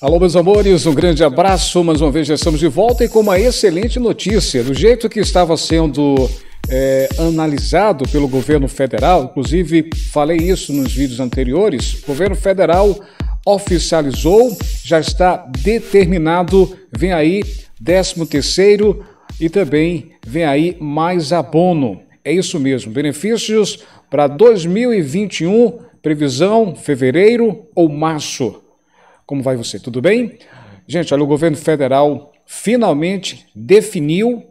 Alô, meus amores, um grande abraço. Mais uma vez já estamos de volta e com uma excelente notícia. Do jeito que estava sendo é, analisado pelo governo federal, inclusive falei isso nos vídeos anteriores, o governo federal oficializou, já está determinado, vem aí 13 terceiro e também vem aí mais abono. É isso mesmo, benefícios para 2021 Previsão, fevereiro ou março? Como vai você? Tudo bem? Gente, olha, o governo federal finalmente definiu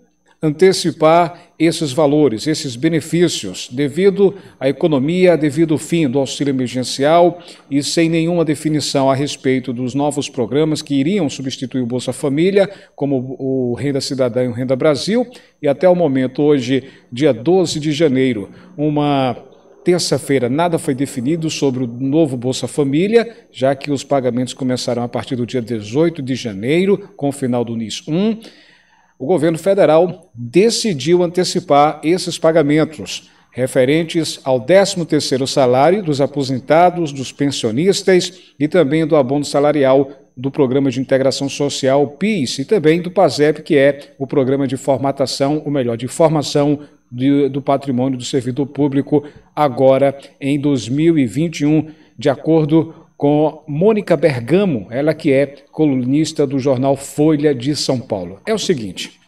antecipar esses valores, esses benefícios, devido à economia, devido ao fim do auxílio emergencial e sem nenhuma definição a respeito dos novos programas que iriam substituir o Bolsa Família, como o Renda Cidadã e o Renda Brasil, e até o momento, hoje, dia 12 de janeiro, uma terça-feira, nada foi definido sobre o novo Bolsa Família, já que os pagamentos começarão a partir do dia 18 de janeiro, com o final do NIS 1. O governo federal decidiu antecipar esses pagamentos referentes ao 13º salário dos aposentados, dos pensionistas e também do abono salarial do Programa de Integração Social, PIS, e também do PASEP, que é o Programa de Formatação, ou melhor, de Formação de, do patrimônio do servidor público agora em 2021, de acordo com Mônica Bergamo, ela que é colunista do jornal Folha de São Paulo. É o seguinte.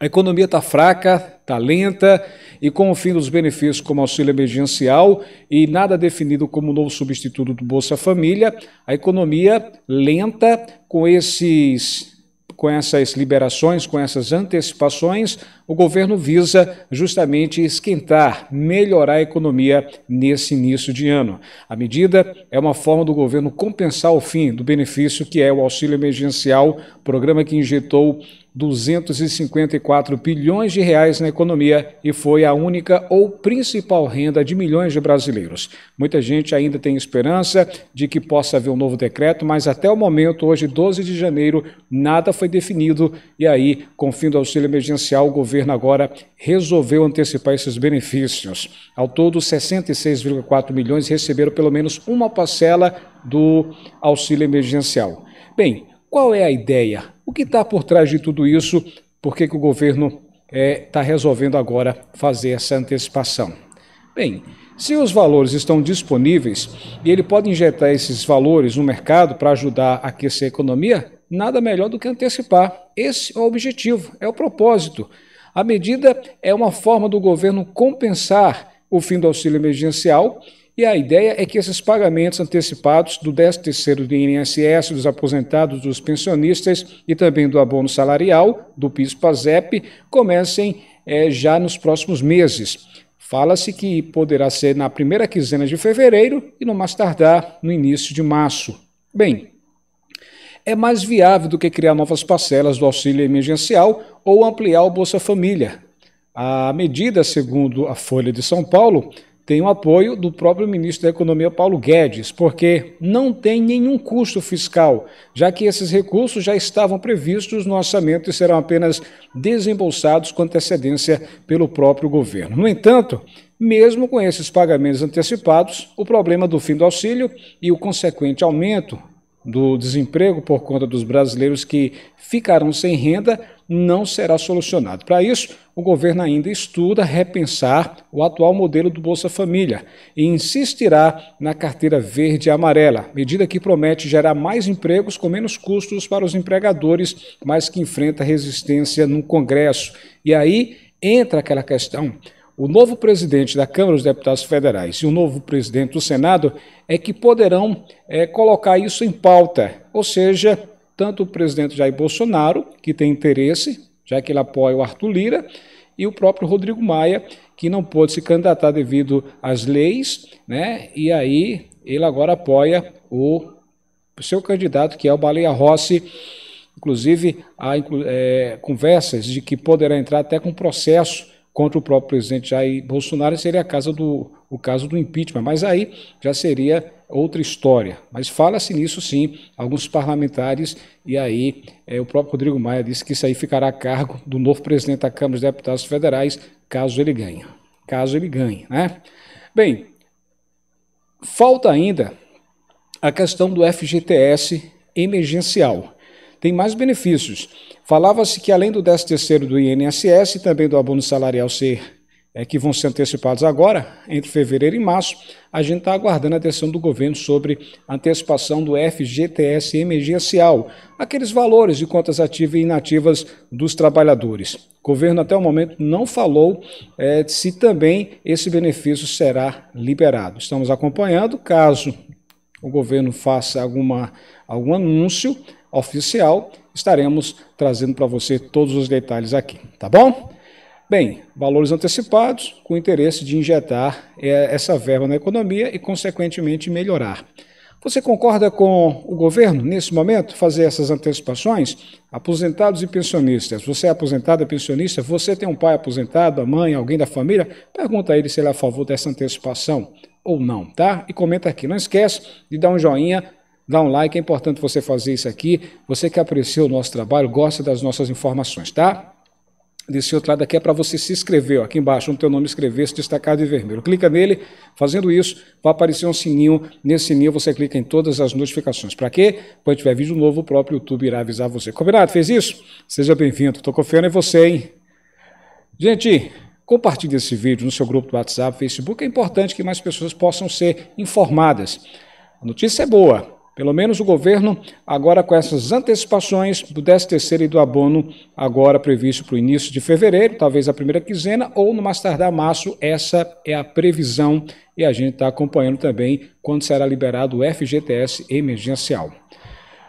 A economia está fraca, está lenta e com o fim dos benefícios como auxílio emergencial e nada definido como novo substituto do Bolsa Família, a economia lenta com esses com essas liberações, com essas antecipações, o governo visa justamente esquentar, melhorar a economia nesse início de ano. A medida é uma forma do governo compensar o fim do benefício que é o auxílio emergencial, programa que injetou 254 bilhões de reais na economia e foi a única ou principal renda de milhões de brasileiros. Muita gente ainda tem esperança de que possa haver um novo decreto, mas até o momento, hoje 12 de janeiro, nada foi definido e aí, com o fim do auxílio emergencial, o governo governo agora resolveu antecipar esses benefícios. Ao todo, 66,4 milhões receberam pelo menos uma parcela do auxílio emergencial. Bem, qual é a ideia? O que está por trás de tudo isso? Por que, que o governo está é, tá resolvendo agora fazer essa antecipação? Bem, se os valores estão disponíveis e ele pode injetar esses valores no mercado para ajudar a aquecer a economia, nada melhor do que antecipar. Esse é o objetivo, é o propósito. A medida é uma forma do governo compensar o fim do auxílio emergencial e a ideia é que esses pagamentos antecipados do 13º do INSS, dos aposentados, dos pensionistas e também do abono salarial, do PIS-PASEP, comecem é, já nos próximos meses. Fala-se que poderá ser na primeira quinzena de fevereiro e no mais tardar no início de março. Bem, é mais viável do que criar novas parcelas do auxílio emergencial ou ampliar o Bolsa Família. A medida, segundo a Folha de São Paulo, tem o apoio do próprio ministro da Economia, Paulo Guedes, porque não tem nenhum custo fiscal, já que esses recursos já estavam previstos no orçamento e serão apenas desembolsados com antecedência pelo próprio governo. No entanto, mesmo com esses pagamentos antecipados, o problema do fim do auxílio e o consequente aumento do desemprego por conta dos brasileiros que ficarão sem renda não será solucionado. Para isso, o governo ainda estuda repensar o atual modelo do Bolsa Família e insistirá na carteira verde e amarela, medida que promete gerar mais empregos com menos custos para os empregadores, mas que enfrenta resistência no Congresso. E aí entra aquela questão o novo presidente da Câmara dos Deputados Federais e o novo presidente do Senado é que poderão é, colocar isso em pauta. Ou seja, tanto o presidente Jair Bolsonaro, que tem interesse, já que ele apoia o Arthur Lira, e o próprio Rodrigo Maia, que não pôde se candidatar devido às leis, né? e aí ele agora apoia o seu candidato, que é o Baleia Rossi. Inclusive, há é, conversas de que poderá entrar até com processo contra o próprio presidente Jair Bolsonaro seria do, o caso do impeachment, mas aí já seria outra história. Mas fala-se nisso sim, alguns parlamentares, e aí é, o próprio Rodrigo Maia disse que isso aí ficará a cargo do novo presidente da Câmara dos Deputados Federais, caso ele ganhe. Caso ele ganhe, né? Bem, falta ainda a questão do FGTS emergencial tem mais benefícios. Falava-se que além do 13 terceiro do INSS e também do abono salarial ser é, que vão ser antecipados agora, entre fevereiro e março, a gente está aguardando a decisão do governo sobre a antecipação do FGTS emergencial, aqueles valores de contas ativas e inativas dos trabalhadores. O governo até o momento não falou é, se também esse benefício será liberado. Estamos acompanhando, caso o governo faça alguma, algum anúncio, oficial, estaremos trazendo para você todos os detalhes aqui, tá bom? Bem, valores antecipados com interesse de injetar é, essa verba na economia e, consequentemente, melhorar. Você concorda com o governo, nesse momento, fazer essas antecipações? Aposentados e pensionistas. Você é aposentado, é pensionista? Você tem um pai aposentado, a mãe, alguém da família? Pergunta a ele se ele é a favor dessa antecipação ou não, tá? E comenta aqui. Não esquece de dar um joinha, dá um like, é importante você fazer isso aqui. Você que aprecia o nosso trabalho, gosta das nossas informações, tá? Desse outro lado aqui é para você se inscrever, ó, aqui embaixo, no teu nome escrever, se destacado em vermelho. Clica nele, fazendo isso, vai aparecer um sininho. Nesse sininho você clica em todas as notificações. Para quê? Quando tiver vídeo novo, o próprio YouTube irá avisar você. Combinado? Fez isso? Seja bem-vindo. Estou confiando em você, hein? Gente, compartilhe esse vídeo no seu grupo do WhatsApp, Facebook. É importante que mais pessoas possam ser informadas. A notícia é boa, pelo menos o governo, agora com essas antecipações do 13 e do abono, agora previsto para o início de fevereiro, talvez a primeira quinzena, ou no mais tardar março, essa é a previsão e a gente está acompanhando também quando será liberado o FGTS emergencial.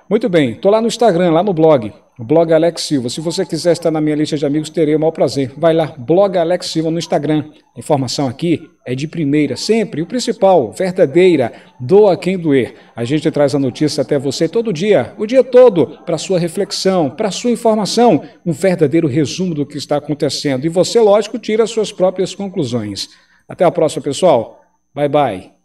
Muito bem, estou lá no Instagram, lá no blog, Blog Alex Silva. Se você quiser estar na minha lista de amigos, terei o maior prazer. Vai lá, Blog Alex Silva no Instagram. A informação aqui é de primeira, sempre. O principal, verdadeira, doa quem doer. A gente traz a notícia até você todo dia, o dia todo, para sua reflexão, para sua informação, um verdadeiro resumo do que está acontecendo. E você, lógico, tira suas próprias conclusões. Até a próxima, pessoal. Bye bye.